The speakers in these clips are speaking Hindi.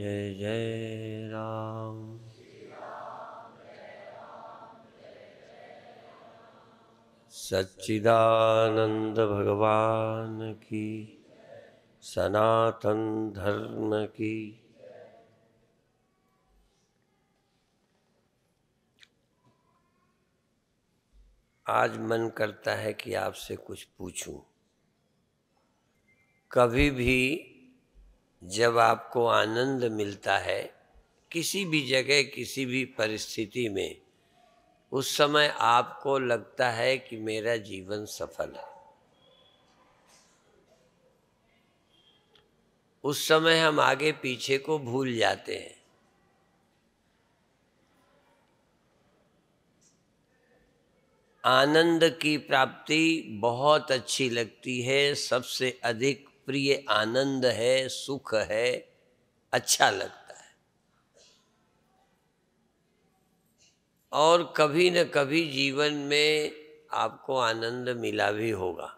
जय जय राम सच्चिदानंद भगवान की सनातन धर्म की आज मन करता है कि आपसे कुछ पूछूं कभी भी जब आपको आनंद मिलता है किसी भी जगह किसी भी परिस्थिति में उस समय आपको लगता है कि मेरा जीवन सफल है उस समय हम आगे पीछे को भूल जाते हैं आनंद की प्राप्ति बहुत अच्छी लगती है सबसे अधिक प्रिय आनंद है सुख है अच्छा लगता है और कभी न कभी जीवन में आपको आनंद मिला भी होगा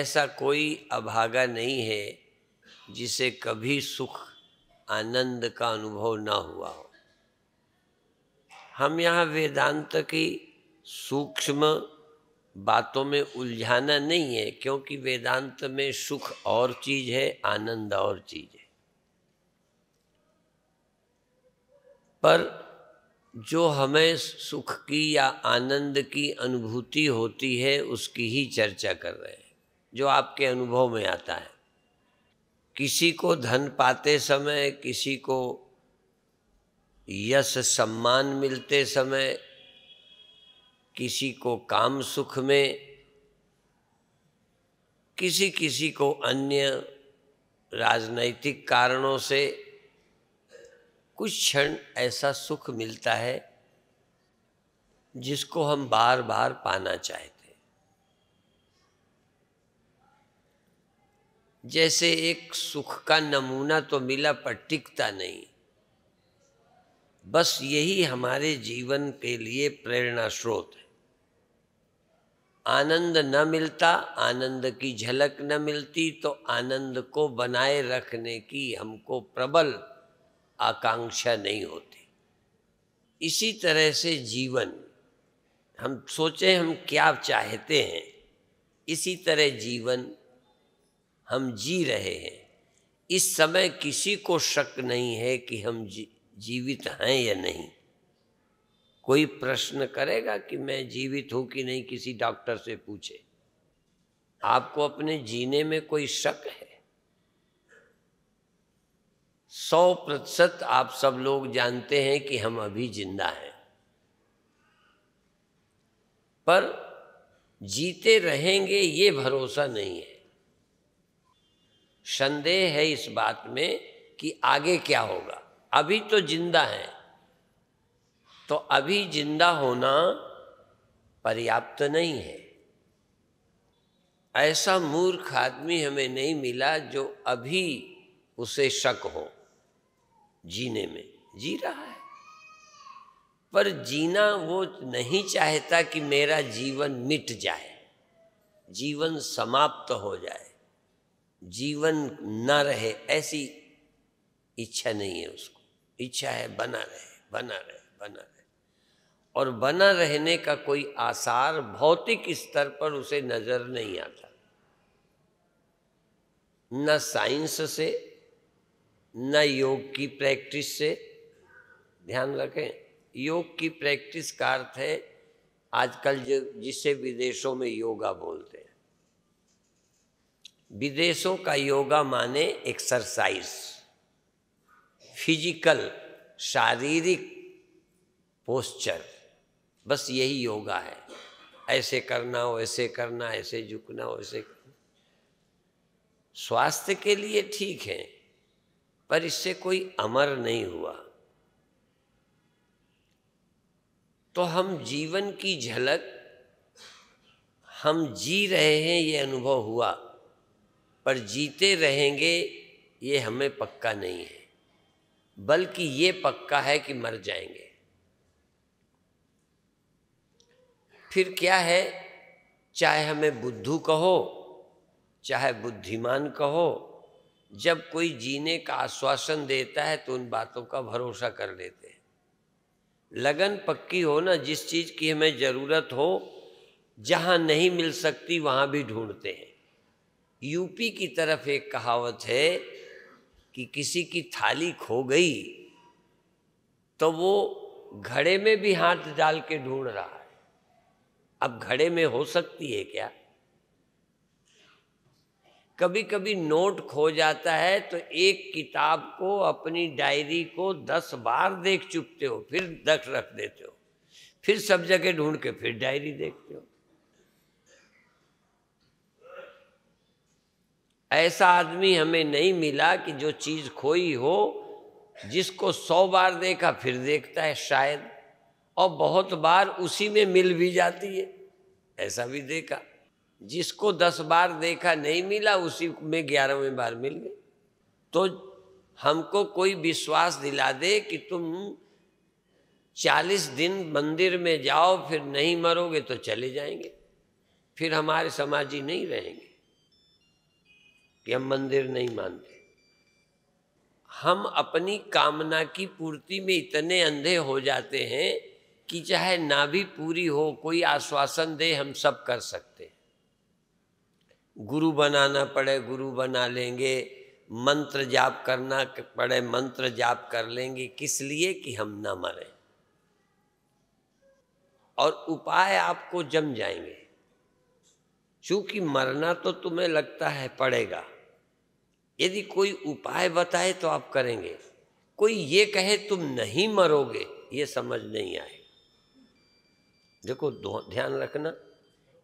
ऐसा कोई अभागा नहीं है जिसे कभी सुख आनंद का अनुभव ना हुआ हो हम यहाँ वेदांत की सूक्ष्म बातों में उलझाना नहीं है क्योंकि वेदांत में सुख और चीज है आनंद और चीज है पर जो हमें सुख की या आनंद की अनुभूति होती है उसकी ही चर्चा कर रहे हैं जो आपके अनुभव में आता है किसी को धन पाते समय किसी को यश सम्मान मिलते समय किसी को काम सुख में किसी किसी को अन्य राजनैतिक कारणों से कुछ क्षण ऐसा सुख मिलता है जिसको हम बार बार पाना चाहते जैसे एक सुख का नमूना तो मिला पर टिकता नहीं बस यही हमारे जीवन के लिए प्रेरणा स्रोत है आनंद न मिलता आनंद की झलक न मिलती तो आनंद को बनाए रखने की हमको प्रबल आकांक्षा नहीं होती इसी तरह से जीवन हम सोचें हम क्या चाहते हैं इसी तरह जीवन हम जी रहे हैं इस समय किसी को शक नहीं है कि हम जी, जीवित हैं या नहीं कोई प्रश्न करेगा कि मैं जीवित हूं कि नहीं किसी डॉक्टर से पूछे आपको अपने जीने में कोई शक है सौ प्रतिशत आप सब लोग जानते हैं कि हम अभी जिंदा हैं पर जीते रहेंगे ये भरोसा नहीं है संदेह है इस बात में कि आगे क्या होगा अभी तो जिंदा हैं तो अभी जिंदा होना पर्याप्त नहीं है ऐसा मूर्ख आदमी हमें नहीं मिला जो अभी उसे शक हो जीने में जी रहा है पर जीना वो नहीं चाहता कि मेरा जीवन मिट जाए जीवन समाप्त हो जाए जीवन न रहे ऐसी इच्छा नहीं है उसको इच्छा है बना रहे बना रहे बना रहे और बना रहने का कोई आसार भौतिक स्तर पर उसे नजर नहीं आता न साइंस से न योग की प्रैक्टिस से ध्यान रखें योग की प्रैक्टिस का अर्थ है आजकल जो जिसे विदेशों में योगा बोलते हैं विदेशों का योगा माने एक्सरसाइज फिजिकल शारीरिक पोस्चर बस यही योगा है ऐसे करना हो ऐसे करना ऐसे झुकना हो ऐसे स्वास्थ्य के लिए ठीक है पर इससे कोई अमर नहीं हुआ तो हम जीवन की झलक हम जी रहे हैं ये अनुभव हुआ पर जीते रहेंगे ये हमें पक्का नहीं है बल्कि ये पक्का है कि मर जाएंगे फिर क्या है चाहे हमें बुद्धू कहो चाहे बुद्धिमान कहो जब कोई जीने का आश्वासन देता है तो उन बातों का भरोसा कर लेते हैं लगन पक्की हो ना जिस चीज़ की हमें ज़रूरत हो जहाँ नहीं मिल सकती वहाँ भी ढूंढते हैं यूपी की तरफ एक कहावत है कि किसी की थाली खो गई तो वो घड़े में भी हाथ डाल के ढूंढ रहा अब घड़े में हो सकती है क्या कभी कभी नोट खो जाता है तो एक किताब को अपनी डायरी को दस बार देख चुकते हो फिर दख रख देते हो फिर सब जगह ढूंढ के फिर डायरी देखते हो ऐसा आदमी हमें नहीं मिला कि जो चीज खोई हो जिसको सौ बार देखा फिर देखता है शायद और बहुत बार उसी में मिल भी जाती है ऐसा भी देखा जिसको दस बार देखा नहीं मिला उसी में ग्यारहवें बार मिल गई तो हमको कोई विश्वास दिला दे कि तुम चालीस दिन मंदिर में जाओ फिर नहीं मरोगे तो चले जाएंगे फिर हमारे समाजी नहीं रहेंगे कि हम मंदिर नहीं मानते हम अपनी कामना की पूर्ति में इतने अंधे हो जाते हैं कि चाहे ना भी पूरी हो कोई आश्वासन दे हम सब कर सकते गुरु बनाना पड़े गुरु बना लेंगे मंत्र जाप करना पड़े मंत्र जाप कर लेंगे किस लिए कि हम ना मरें और उपाय आपको जम जाएंगे चूंकि मरना तो तुम्हें लगता है पड़ेगा यदि कोई उपाय बताए तो आप करेंगे कोई ये कहे तुम नहीं मरोगे ये समझ नहीं आएगा देखो ध्यान रखना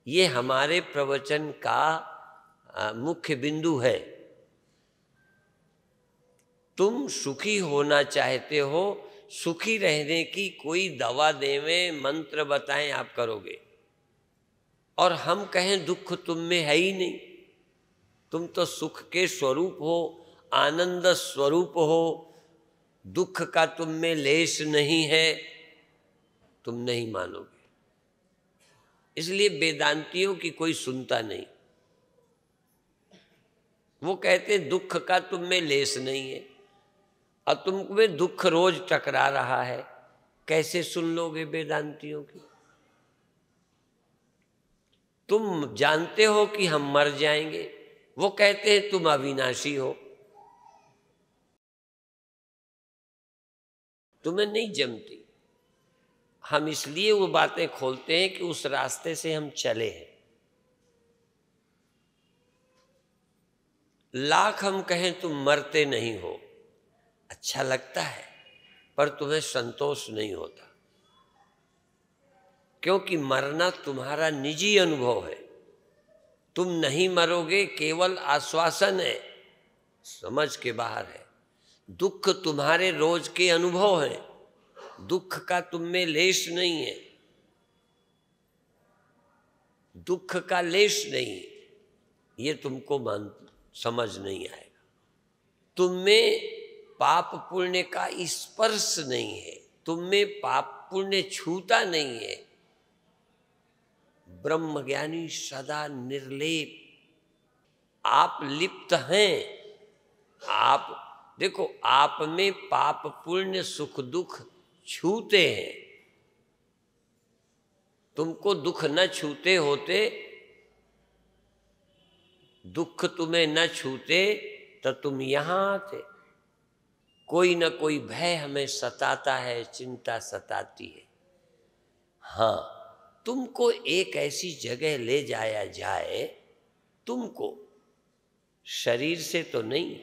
ये हमारे प्रवचन का मुख्य बिंदु है तुम सुखी होना चाहते हो सुखी रहने की कोई दवा देवे मंत्र बताएं आप करोगे और हम कहें दुख तुम में है ही नहीं तुम तो सुख के स्वरूप हो आनंद स्वरूप हो दुख का तुम में लेश नहीं है तुम नहीं मानोगे इसलिए वेदांतियों की कोई सुनता नहीं वो कहते दुख का तुम में लेस नहीं है और तुम में दुख रोज टकरा रहा है कैसे सुन लोगे वेदांतियों की तुम जानते हो कि हम मर जाएंगे वो कहते हैं तुम अविनाशी हो तुम्हें नहीं जमती हम इसलिए वो बातें खोलते हैं कि उस रास्ते से हम चले हैं लाख हम कहें तुम मरते नहीं हो अच्छा लगता है पर तुम्हें संतोष नहीं होता क्योंकि मरना तुम्हारा निजी अनुभव है तुम नहीं मरोगे केवल आश्वासन है समझ के बाहर है दुख तुम्हारे रोज के अनुभव हैं दुख का तुम में लेश नहीं है दुख का लेश नहीं ये तुमको मान समझ नहीं आएगा तुम में पाप पुण्य का स्पर्श नहीं है तुम में पाप पुण्य छूता नहीं है ब्रह्मज्ञानी सदा निर्लेप आप लिप्त हैं आप देखो आप में पाप पुण्य सुख दुख छूते हैं तुमको दुख न छूते होते दुख तुम्हें न छूते तो तुम यहां आते कोई ना कोई भय हमें सताता है चिंता सताती है हां तुमको एक ऐसी जगह ले जाया जाए तुमको शरीर से तो नहीं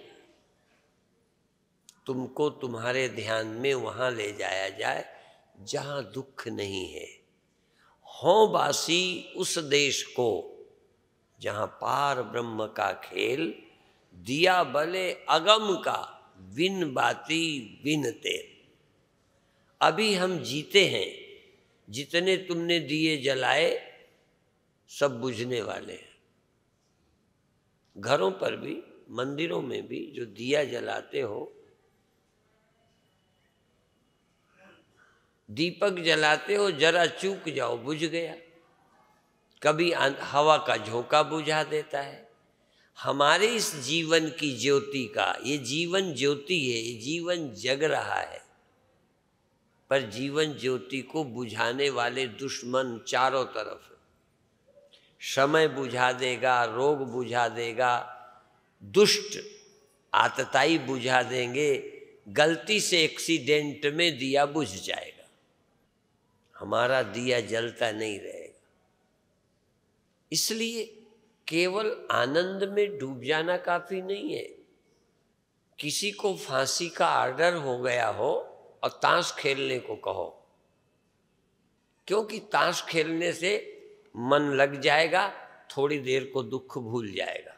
तुमको तुम्हारे ध्यान में वहाँ ले जाया जाए जहाँ दुख नहीं है हों बासी उस देश को जहाँ पार ब्रह्म का खेल दिया बले अगम का बिन बाती विन तेल अभी हम जीते हैं जितने तुमने दिए जलाए सब बुझने वाले हैं घरों पर भी मंदिरों में भी जो दिया जलाते हो दीपक जलाते हो जरा चूक जाओ बुझ गया कभी हवा का झोंका बुझा देता है हमारे इस जीवन की ज्योति का ये जीवन ज्योति है ये जीवन जग रहा है पर जीवन ज्योति को बुझाने वाले दुश्मन चारों तरफ समय बुझा देगा रोग बुझा देगा दुष्ट आतताई बुझा देंगे गलती से एक्सीडेंट में दिया बुझ जाएगा हमारा दिया जलता नहीं रहेगा इसलिए केवल आनंद में डूब जाना काफी नहीं है किसी को फांसी का आर्डर हो गया हो और ताश खेलने को कहो क्योंकि ताश खेलने से मन लग जाएगा थोड़ी देर को दुख भूल जाएगा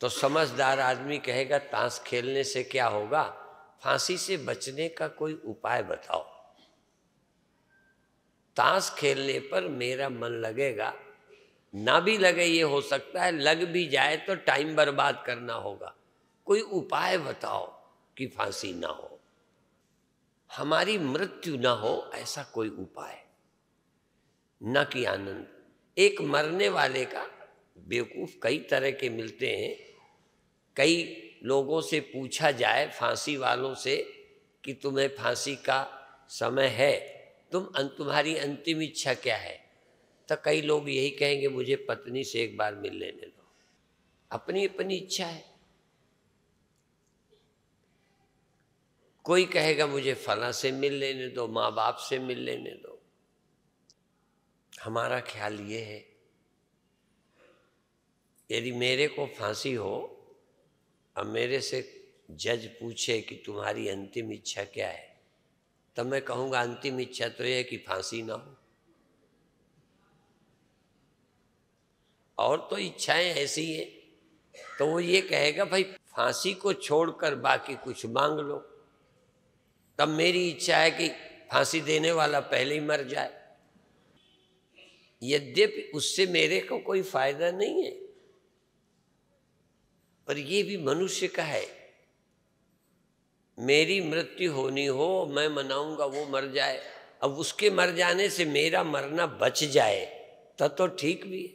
तो समझदार आदमी कहेगा ताश खेलने से क्या होगा फांसी से बचने का कोई उपाय बताओ ताश खेलने पर मेरा मन लगेगा ना भी लगे ये हो सकता है लग भी जाए तो टाइम बर्बाद करना होगा कोई उपाय बताओ कि फांसी ना हो हमारी मृत्यु ना हो ऐसा कोई उपाय न कि आनंद एक मरने वाले का बेवकूफ़ कई तरह के मिलते हैं कई लोगों से पूछा जाए फांसी वालों से कि तुम्हें फांसी का समय है तुम अं, तुम्हारी अंतिम इच्छा क्या है तो कई लोग यही कहेंगे मुझे पत्नी से एक बार मिल लेने दो अपनी अपनी इच्छा है कोई कहेगा मुझे फला से मिल लेने दो माँ बाप से मिल लेने दो हमारा ख्याल ये है यदि मेरे को फांसी हो और मेरे से जज पूछे कि तुम्हारी अंतिम इच्छा क्या है तब मैं कहूँगा अंतिम इच्छा तो यह है कि फांसी ना हो और तो इच्छाएं ऐसी हैं तो वो ये कहेगा भाई फांसी को छोड़कर बाकी कुछ मांग लो तब मेरी इच्छा है कि फांसी देने वाला पहले ही मर जाए यद्यपि उससे मेरे को कोई फायदा नहीं है पर ये भी मनुष्य का है मेरी मृत्यु होनी हो मैं मनाऊंगा वो मर जाए अब उसके मर जाने से मेरा मरना बच जाए तब तो ठीक भी है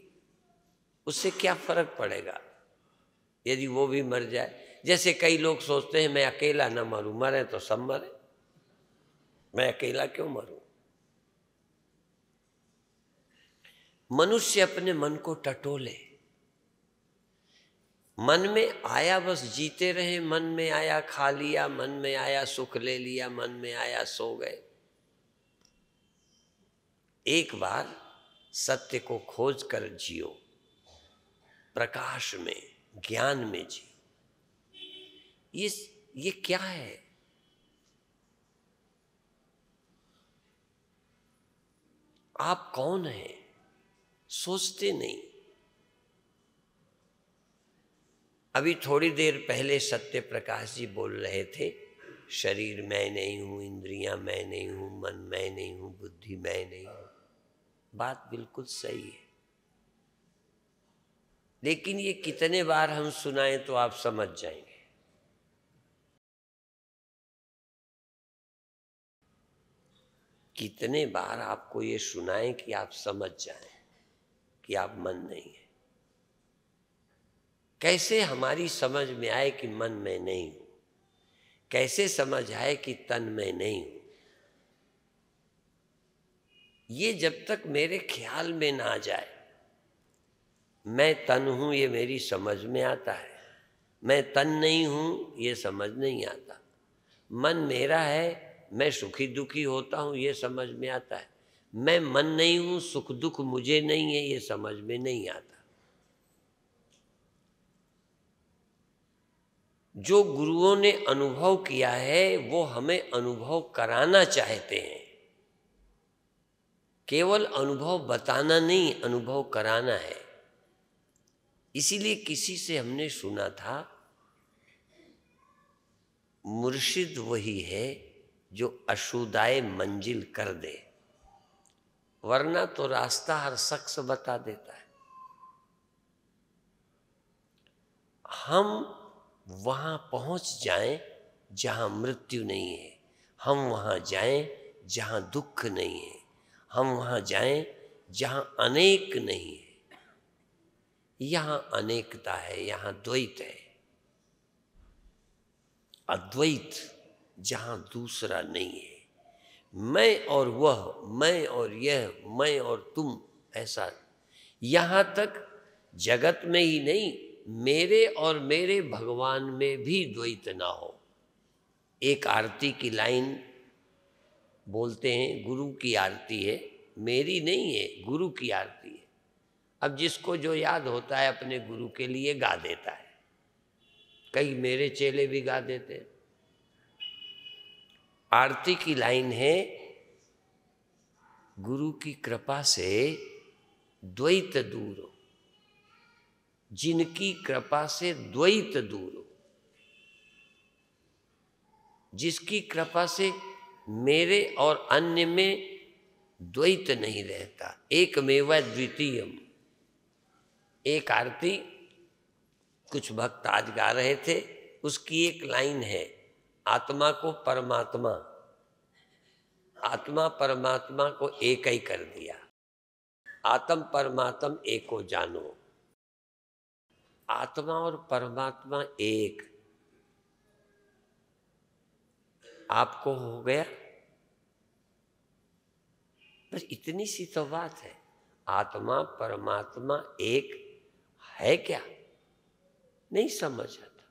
उससे क्या फर्क पड़ेगा यदि वो भी मर जाए जैसे कई लोग सोचते हैं मैं अकेला ना मरूं मरे तो सब मरे मैं अकेला क्यों मरूं मनुष्य अपने मन को टटोले मन में आया बस जीते रहे मन में आया खा लिया मन में आया सुख ले लिया मन में आया सो गए एक बार सत्य को खोज कर जियो प्रकाश में ज्ञान में जियो ये ये क्या है आप कौन हैं सोचते नहीं अभी थोड़ी देर पहले सत्य प्रकाश जी बोल रहे थे शरीर मैं नहीं हूँ इंद्रियां मैं नहीं हूँ मन मैं नहीं हूँ बुद्धि मैं नहीं हूँ बात बिल्कुल सही है लेकिन ये कितने बार हम सुनाएं तो आप समझ जाएंगे कितने बार आपको ये सुनाएं कि आप समझ जाएं कि आप मन नहीं कैसे हमारी समझ में आए कि मन में नहीं हूं कैसे समझ आए कि तन में नहीं हूं ये जब तक मेरे ख्याल में ना आ जाए मैं तन हूं ये मेरी समझ में आता है मैं तन नहीं हूं ये समझ नहीं आता मन मेरा है मैं सुखी दुखी होता हूं ये समझ में आता है मैं मन नहीं हूं सुख दुख मुझे नहीं है ये समझ में नहीं आता जो गुरुओं ने अनुभव किया है वो हमें अनुभव कराना चाहते हैं केवल अनुभव बताना नहीं अनुभव कराना है इसीलिए किसी से हमने सुना था मुर्शिद वही है जो अशुदाय मंजिल कर दे वरना तो रास्ता हर शख्स बता देता है हम वहाँ पहुँच जाएं जहाँ मृत्यु नहीं है हम वहाँ जाएं जहाँ दुख नहीं है हम वहाँ जाएं जहाँ अनेक नहीं है यहाँ अनेकता है यहाँ द्वैत है अद्वैत जहाँ दूसरा नहीं है मैं और वह मैं और यह मैं और तुम ऐसा यहाँ तक जगत में ही नहीं मेरे और मेरे भगवान में भी द्वैत ना हो एक आरती की लाइन बोलते हैं गुरु की आरती है मेरी नहीं है गुरु की आरती है अब जिसको जो याद होता है अपने गुरु के लिए गा देता है कई मेरे चेले भी गा देते हैं आरती की लाइन है गुरु की कृपा से द्वैत दूर जिनकी कृपा से द्वैत दूर हो जिसकी कृपा से मेरे और अन्य में द्वैत नहीं रहता एक मेवा द्वितीयम एक आरती कुछ भक्त आज गा रहे थे उसकी एक लाइन है आत्मा को परमात्मा आत्मा परमात्मा को एक ही कर दिया आत्म परमात्म एको जानो आत्मा और परमात्मा एक आपको हो गया बस इतनी सी तो बात है आत्मा परमात्मा एक है क्या नहीं समझ आता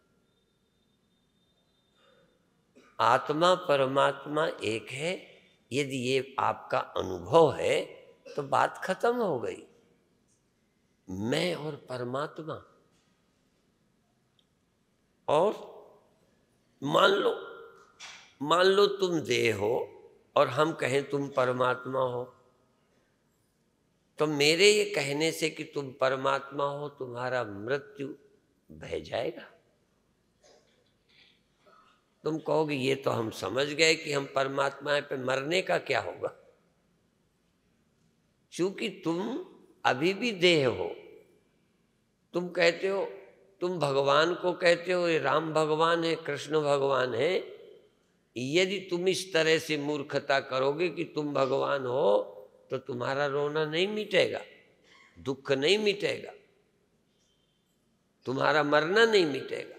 आत्मा परमात्मा एक है यदि ये आपका अनुभव है तो बात खत्म हो गई मैं और परमात्मा और मान लो मान लो तुम देह हो और हम कहें तुम परमात्मा हो तो मेरे ये कहने से कि तुम परमात्मा हो तुम्हारा मृत्यु बह जाएगा तुम कहोगे ये तो हम समझ गए कि हम परमात्मा है पे मरने का क्या होगा क्योंकि तुम अभी भी देह हो तुम कहते हो तुम भगवान को कहते हो ये राम भगवान है कृष्ण भगवान है यदि तुम इस तरह से मूर्खता करोगे कि तुम भगवान हो तो तुम्हारा रोना नहीं मिटेगा दुख नहीं मिटेगा तुम्हारा मरना नहीं मिटेगा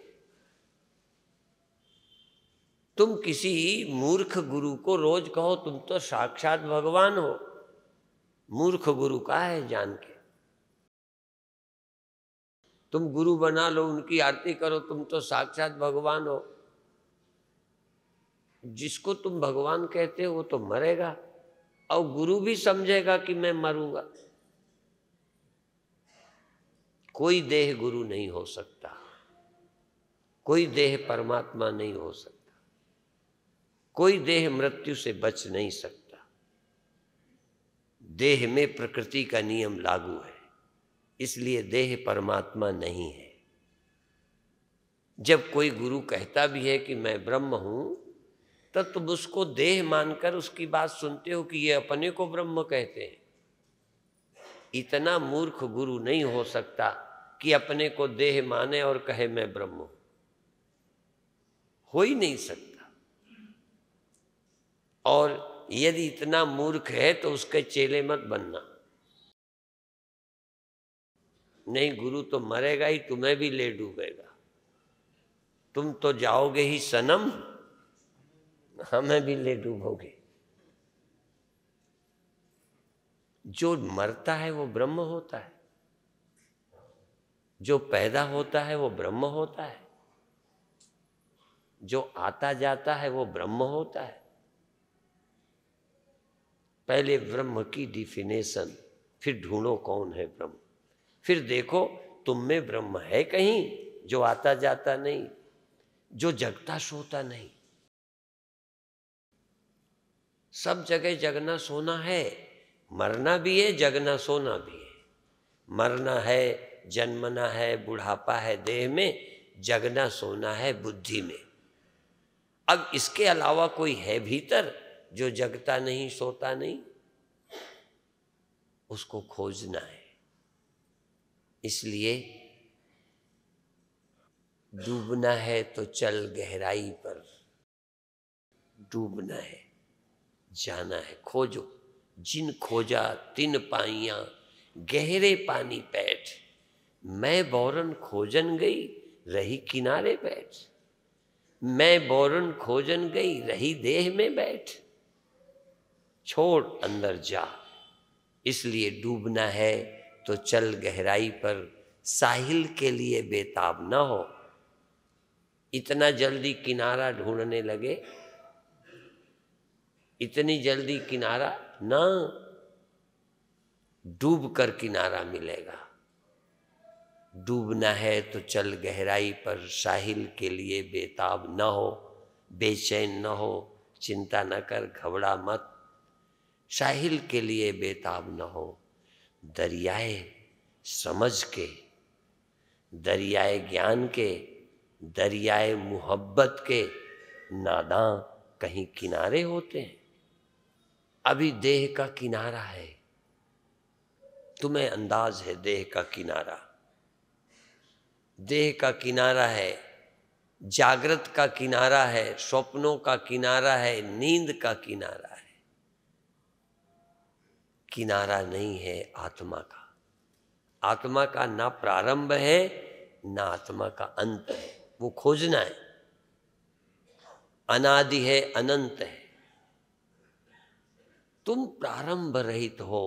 तुम किसी मूर्ख गुरु को रोज कहो तुम तो साक्षात भगवान हो मूर्ख गुरु का है जान के तुम गुरु बना लो उनकी आरती करो तुम तो साक्षात भगवान हो जिसको तुम भगवान कहते हो वो तो मरेगा और गुरु भी समझेगा कि मैं मरूंगा कोई देह गुरु नहीं हो सकता कोई देह परमात्मा नहीं हो सकता कोई देह मृत्यु से बच नहीं सकता देह में प्रकृति का नियम लागू है इसलिए देह परमात्मा नहीं है जब कोई गुरु कहता भी है कि मैं ब्रह्म हूं तो तुम उसको देह मानकर उसकी बात सुनते हो कि ये अपने को ब्रह्म कहते हैं इतना मूर्ख गुरु नहीं हो सकता कि अपने को देह माने और कहे मैं ब्रह्म हूं हो ही नहीं सकता और यदि इतना मूर्ख है तो उसके चेले मत बनना नहीं गुरु तो मरेगा ही तुम्हें भी ले डूबेगा तुम तो जाओगे ही सनम हमें भी ले डूबोगे जो मरता है वो ब्रह्म होता है जो पैदा होता है वो ब्रह्म होता है जो आता जाता है वो ब्रह्म होता है पहले ब्रह्म की डिफिनेशन फिर ढूंढो कौन है ब्रह्म फिर देखो तुम में ब्रह्म है कहीं जो आता जाता नहीं जो जगता सोता नहीं सब जगह जगना सोना है मरना भी है जगना सोना भी है मरना है जन्मना है बुढ़ापा है देह में जगना सोना है बुद्धि में अब इसके अलावा कोई है भीतर जो जगता नहीं सोता नहीं उसको खोजना है इसलिए डूबना है तो चल गहराई पर डूबना है जाना है खोजो जिन खोजा तिन पाइया गहरे पानी बैठ मैं बोरन खोजन गई रही किनारे बैठ मैं बोरन खोजन गई रही देह में बैठ छोड़ अंदर जा इसलिए डूबना है तो चल गहराई पर साहिल के लिए बेताब ना हो इतना जल्दी किनारा ढूंढने लगे इतनी जल्दी किनारा ना डूब कर किनारा मिलेगा डूबना है तो चल गहराई पर साहिल के लिए बेताब ना हो बेचैन ना हो चिंता न कर घबरा मत साहिल के लिए बेताब न हो दरियाए समझ के दरियाए ज्ञान के दरियाए मुहब्बत के नादां कहीं किनारे होते हैं अभी देह का किनारा है तुम्हें अंदाज है देह का किनारा देह का किनारा है जागृत का किनारा है स्वप्नों का किनारा है नींद का किनारा है किनारा नहीं है आत्मा का आत्मा का ना प्रारंभ है ना आत्मा का अंत है वो खोजना है अनादि है अनंत है तुम प्रारंभ रहित हो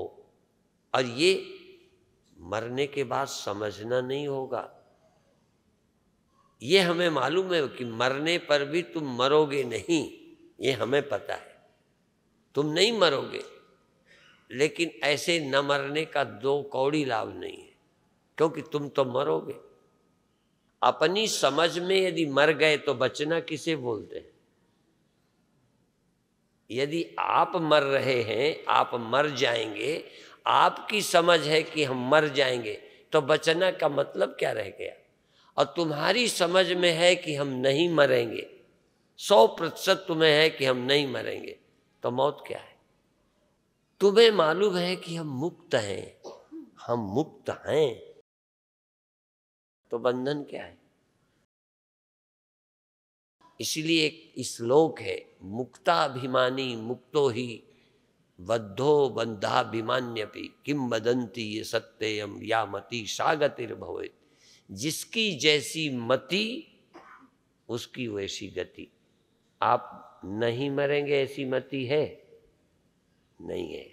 और ये मरने के बाद समझना नहीं होगा ये हमें मालूम है कि मरने पर भी तुम मरोगे नहीं ये हमें पता है तुम नहीं मरोगे लेकिन ऐसे न मरने का दो कौड़ी लाभ नहीं है क्योंकि तुम तो मरोगे अपनी समझ में यदि मर गए तो बचना किसे बोलते हैं यदि आप मर रहे हैं आप मर जाएंगे आपकी समझ है कि हम मर जाएंगे तो बचना का मतलब क्या रह गया और तुम्हारी समझ में है कि हम नहीं मरेंगे सौ प्रतिशत तुम्हें है कि हम नहीं मरेंगे तो मौत क्या है तुम्हें मालूम है कि हम मुक्त हैं हम मुक्त हैं तो बंधन क्या है इसलिए एक श्लोक है मुक्ताभिमानी मुक्तो ही बद्धो बंधाभिमान्यपि किम बदंती ये सत्ययम या मति सागतिर भवे जिसकी जैसी मति उसकी वैसी गति आप नहीं मरेंगे ऐसी मति है नहीं है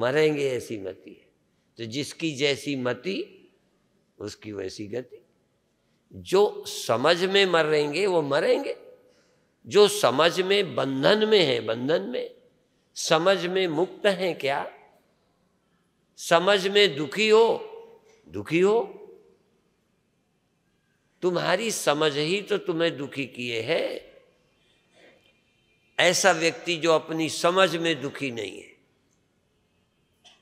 मरेंगे ऐसी मति है तो जिसकी जैसी मति उसकी वैसी गति जो समझ में मरेंगे वो मरेंगे जो समझ में बंधन में है बंधन में समझ में मुक्त है क्या समझ में दुखी हो दुखी हो तुम्हारी समझ ही तो तुम्हें दुखी किए हैं ऐसा व्यक्ति जो अपनी समझ में दुखी नहीं है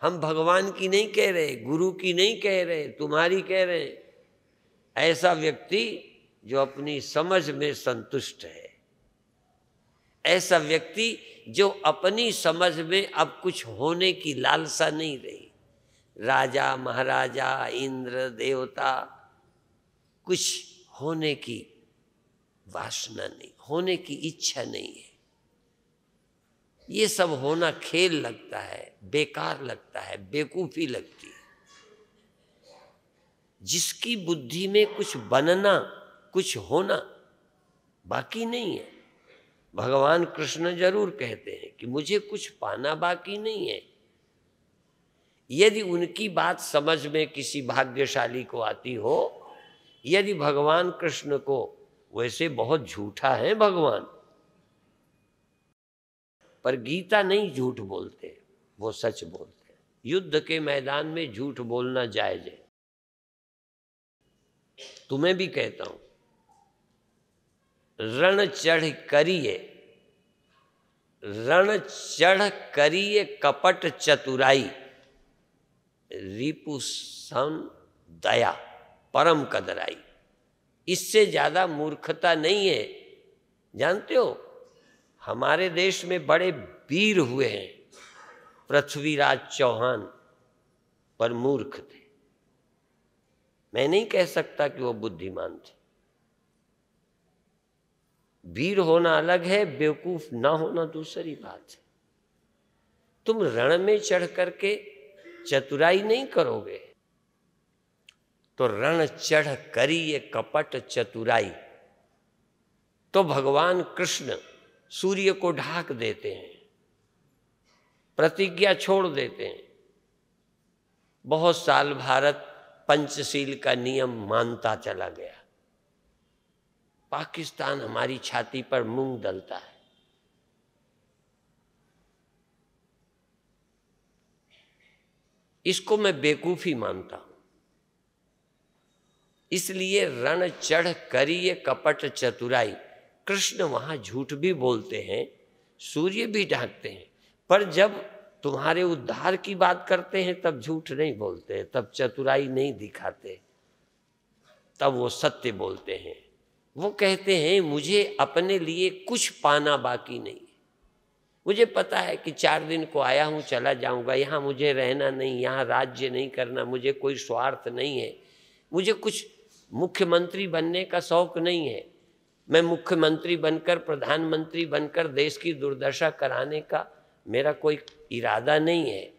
हम भगवान की नहीं कह रहे गुरु की नहीं कह रहे तुम्हारी कह रहे ऐसा व्यक्ति जो अपनी समझ में संतुष्ट है ऐसा व्यक्ति जो अपनी समझ में अब कुछ होने की लालसा नहीं रही राजा महाराजा इंद्र देवता कुछ होने की वासना नहीं होने की इच्छा नहीं है ये सब होना खेल लगता है बेकार लगता है बेकूफ़ी लगती है जिसकी बुद्धि में कुछ बनना कुछ होना बाकी नहीं है भगवान कृष्ण जरूर कहते हैं कि मुझे कुछ पाना बाकी नहीं है यदि उनकी बात समझ में किसी भाग्यशाली को आती हो यदि भगवान कृष्ण को वैसे बहुत झूठा है भगवान पर गीता नहीं झूठ बोलते वो सच बोलते युद्ध के मैदान में झूठ बोलना जायज है तुम्हें भी कहता हूं रण चढ़ करिए रण चढ़ करिए कपट चतुराई रिपु सन दया परम कदराई इससे ज्यादा मूर्खता नहीं है जानते हो हमारे देश में बड़े वीर हुए हैं पृथ्वीराज चौहान पर मूर्ख थे मैं नहीं कह सकता कि वो बुद्धिमान थे वीर होना अलग है बेवकूफ ना होना दूसरी बात है तुम रण में चढ़ करके चतुराई नहीं करोगे तो रण चढ़ करी ये कपट चतुराई तो भगवान कृष्ण सूर्य को ढाक देते हैं प्रतिज्ञा छोड़ देते हैं बहुत साल भारत पंचशील का नियम मानता चला गया पाकिस्तान हमारी छाती पर मूंग दलता है इसको मैं बेकूफी मानता हूं इसलिए रण चढ़ करिए कपट चतुराई कृष्ण वहाँ झूठ भी बोलते हैं सूर्य भी ढांकते हैं पर जब तुम्हारे उद्धार की बात करते हैं तब झूठ नहीं बोलते हैं तब चतुराई नहीं दिखाते तब वो सत्य बोलते हैं वो कहते हैं मुझे अपने लिए कुछ पाना बाकी नहीं मुझे पता है कि चार दिन को आया हूँ चला जाऊँगा यहाँ मुझे रहना नहीं यहाँ राज्य नहीं करना मुझे कोई स्वार्थ नहीं है मुझे कुछ मुख्यमंत्री बनने का शौक नहीं है मैं मुख्यमंत्री बनकर प्रधानमंत्री बनकर देश की दुर्दशा कराने का मेरा कोई इरादा नहीं है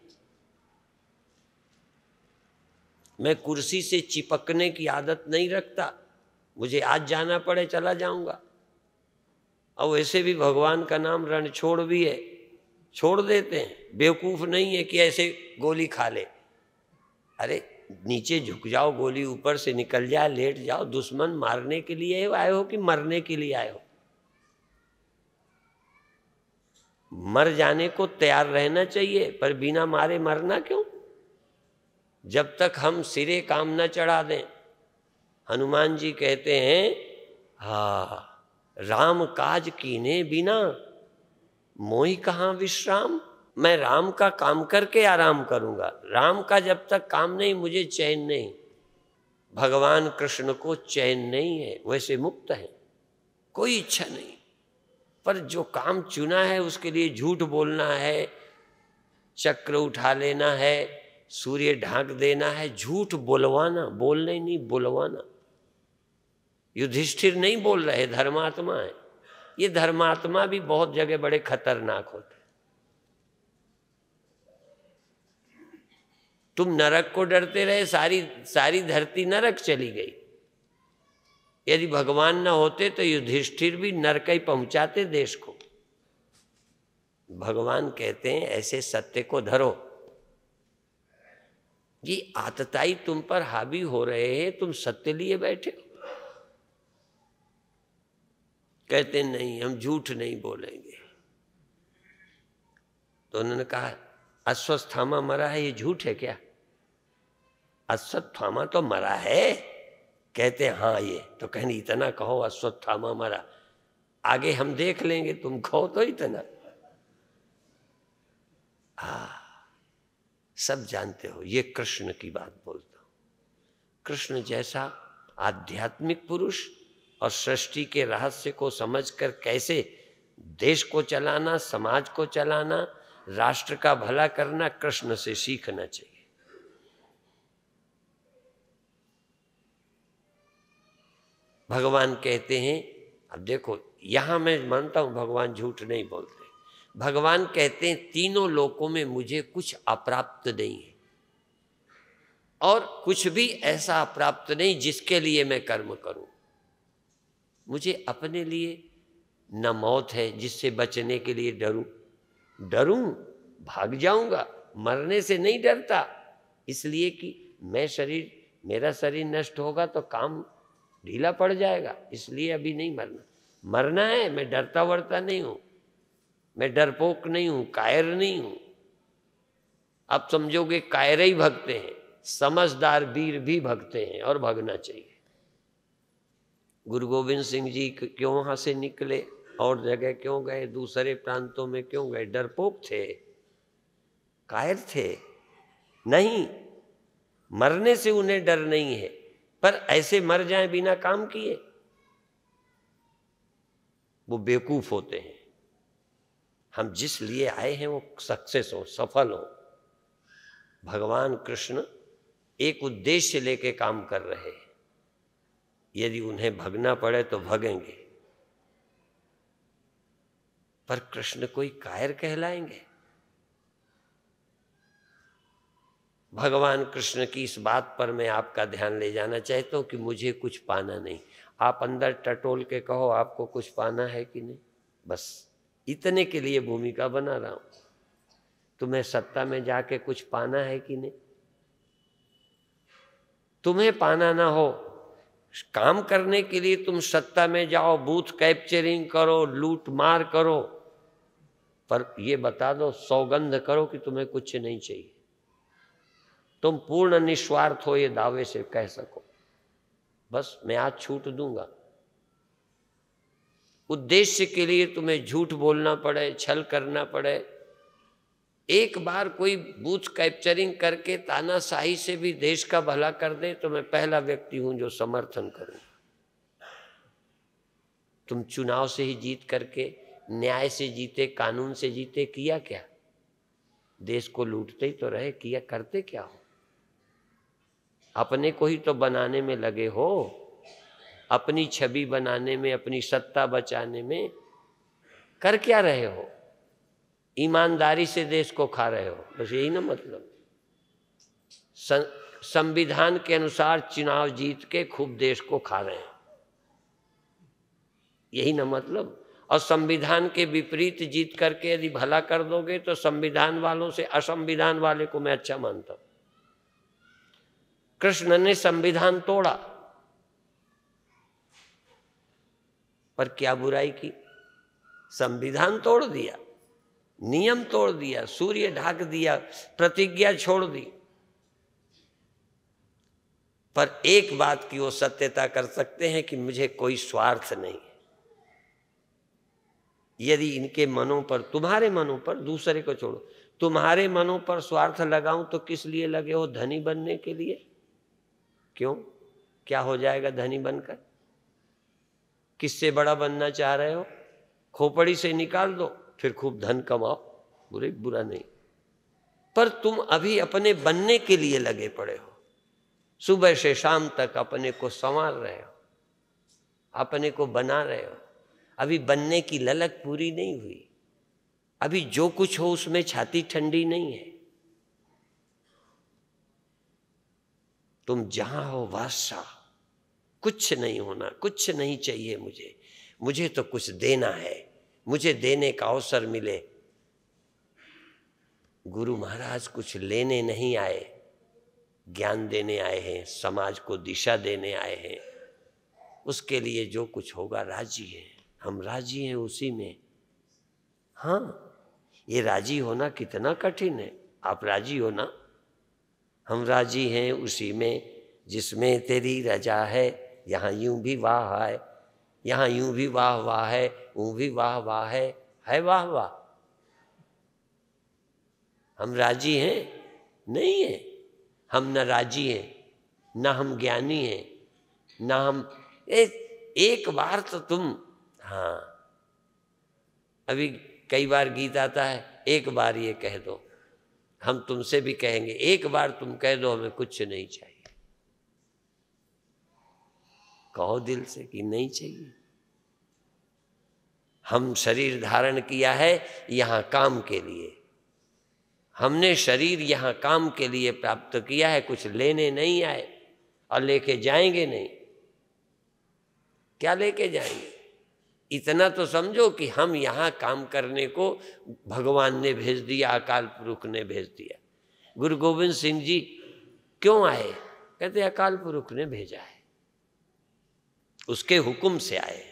मैं कुर्सी से चिपकने की आदत नहीं रखता मुझे आज जाना पड़े चला जाऊंगा और वैसे भी भगवान का नाम रण छोड़ भी है छोड़ देते हैं बेवकूफ़ नहीं है कि ऐसे गोली खा ले अरे नीचे झुक जाओ गोली ऊपर से निकल जाए लेट जाओ दुश्मन मारने के लिए आए हो कि मरने के लिए आए हो मर जाने को तैयार रहना चाहिए पर बिना मारे मरना क्यों जब तक हम सिरे काम न चढ़ा दें हनुमान जी कहते हैं हा राम काज कीने बिना मोही कहाँ विश्राम मैं राम का काम करके आराम करूंगा राम का जब तक काम नहीं मुझे चैन नहीं भगवान कृष्ण को चैन नहीं है वैसे मुक्त है कोई इच्छा नहीं पर जो काम चुना है उसके लिए झूठ बोलना है चक्र उठा लेना है सूर्य ढांक देना है झूठ बोलवाना बोलने नहीं बोलवाना युधिष्ठिर नहीं बोल रहे धर्मात्मा है ये धर्मात्मा भी बहुत जगह बड़े खतरनाक होते तुम नरक को डरते रहे सारी सारी धरती नरक चली गई यदि भगवान न होते तो युधिष्ठिर भी नरक ही पहुंचाते देश को भगवान कहते हैं ऐसे सत्य को धरो ये आतताई तुम पर हावी हो रहे हैं तुम सत्य लिए बैठे हो कहते नहीं हम झूठ नहीं बोलेंगे तो उन्होंने कहा अश्वस्थामा मरा है ये झूठ है क्या अश्वत्थामा तो मरा है कहते हाँ ये तो कहने इतना कहो अश्वत्थामा मरा आगे हम देख लेंगे तुम कहो तो इतना आ, सब जानते हो ये कृष्ण की बात बोलता हूं कृष्ण जैसा आध्यात्मिक पुरुष और सृष्टि के रहस्य को समझकर कैसे देश को चलाना समाज को चलाना राष्ट्र का भला करना कृष्ण से सीखना चाहिए भगवान कहते हैं अब देखो यहां मैं मानता हूं भगवान झूठ नहीं बोलते भगवान कहते हैं तीनों लोकों में मुझे कुछ अप्राप्त नहीं है और कुछ भी ऐसा अप्राप्त नहीं जिसके लिए मैं कर्म करूं मुझे अपने लिए न मौत है जिससे बचने के लिए डरूं डरूं भाग जाऊंगा मरने से नहीं डरता इसलिए कि मैं शरीर मेरा शरीर नष्ट होगा तो काम ढीला पड़ जाएगा इसलिए अभी नहीं मरना मरना है मैं डरता वरता नहीं हूं मैं डरपोक नहीं हूं कायर नहीं हूं आप समझोगे कायर ही भगते हैं समझदार वीर भी भगते हैं और भगना चाहिए गुरु गोविंद सिंह जी क्यों वहां से निकले और जगह क्यों गए दूसरे प्रांतों में क्यों गए डरपोक थे कायर थे नहीं मरने से उन्हें डर नहीं है पर ऐसे मर जाए बिना काम किए वो बेवकूफ होते हैं हम जिस लिए आए हैं वो सक्सेस हो सफल हो भगवान कृष्ण एक उद्देश्य लेके काम कर रहे हैं यदि उन्हें भगना पड़े तो भगेंगे पर कृष्ण कोई कायर कहलाएंगे भगवान कृष्ण की इस बात पर मैं आपका ध्यान ले जाना चाहता हूं कि मुझे कुछ पाना नहीं आप अंदर टटोल के कहो आपको कुछ पाना है कि नहीं बस इतने के लिए भूमिका बना रहा हूं तुम्हें सत्ता में जाके कुछ पाना है कि नहीं तुम्हें पाना ना हो काम करने के लिए तुम सत्ता में जाओ बूथ कैप्चरिंग करो लूट मार करो पर ये बता दो सौगंध करो कि तुम्हें कुछ नहीं चाहिए तुम पूर्ण निस्वार्थ हो ये दावे से कह सको बस मैं आज छूट दूंगा उद्देश्य के लिए तुम्हें झूठ बोलना पड़े छल करना पड़े एक बार कोई बूथ कैप्चरिंग करके तानाशाही से भी देश का भला कर दे तो मैं पहला व्यक्ति हूं जो समर्थन करूं तुम चुनाव से ही जीत करके न्याय से जीते कानून से जीते किया क्या देश को लूटते ही तो रहे किया करते क्या हो अपने को ही तो बनाने में लगे हो अपनी छवि बनाने में अपनी सत्ता बचाने में कर क्या रहे हो ईमानदारी से देश को खा रहे हो बस यही ना मतलब संविधान के अनुसार चुनाव जीत के खूब देश को खा रहे हैं यही ना मतलब और संविधान के विपरीत जीत करके यदि भला कर दोगे तो संविधान वालों से असंविधान वाले को मैं अच्छा मानता हूं कृष्ण ने संविधान तोड़ा पर क्या बुराई की संविधान तोड़ दिया नियम तोड़ दिया सूर्य ढाक दिया प्रतिज्ञा छोड़ दी पर एक बात की वो सत्यता कर सकते हैं कि मुझे कोई स्वार्थ नहीं है यदि इनके मनों पर तुम्हारे मनों पर दूसरे को छोड़ो तुम्हारे मनों पर स्वार्थ लगाऊं तो किस लिए लगे हो धनी बनने के लिए क्यों क्या हो जाएगा धनी बनकर किससे बड़ा बनना चाह रहे हो खोपड़ी से निकाल दो फिर खूब धन कमाओ बुरे बुरा नहीं पर तुम अभी अपने बनने के लिए लगे पड़े हो सुबह से शाम तक अपने को संवार रहे हो अपने को बना रहे हो अभी बनने की ललक पूरी नहीं हुई अभी जो कुछ हो उसमें छाती ठंडी नहीं है तुम जहां हो वादशाह कुछ नहीं होना कुछ नहीं चाहिए मुझे मुझे तो कुछ देना है मुझे देने का अवसर मिले गुरु महाराज कुछ लेने नहीं आए ज्ञान देने आए हैं समाज को दिशा देने आए हैं उसके लिए जो कुछ होगा राजी है हम राजी हैं उसी में हाँ ये राजी होना कितना कठिन है आप राजी हो ना हम राजी हैं उसी में जिसमें तेरी रजा है यहाँ यूं भी वाह है यहाँ यूं भी वाह वाह है ऊँ भी वाह वाह है है वाह वाह हम राजी हैं नहीं है हम ना राजी हैं ना हम ज्ञानी हैं ना हम ए, एक बार तो तुम हाँ अभी कई बार गीत आता है एक बार ये कह दो हम तुमसे भी कहेंगे एक बार तुम कह दो हमें कुछ नहीं चाहिए कहो दिल से कि नहीं चाहिए हम शरीर धारण किया है यहां काम के लिए हमने शरीर यहां काम के लिए प्राप्त किया है कुछ लेने नहीं आए और लेके जाएंगे नहीं क्या लेके जाएंगे इतना तो समझो कि हम यहाँ काम करने को भगवान ने भेज दिया अकाल पुरुष ने भेज दिया गुरु गोविंद सिंह जी क्यों आए कहते अकाल पुरुष ने भेजा है उसके हुक्म से आए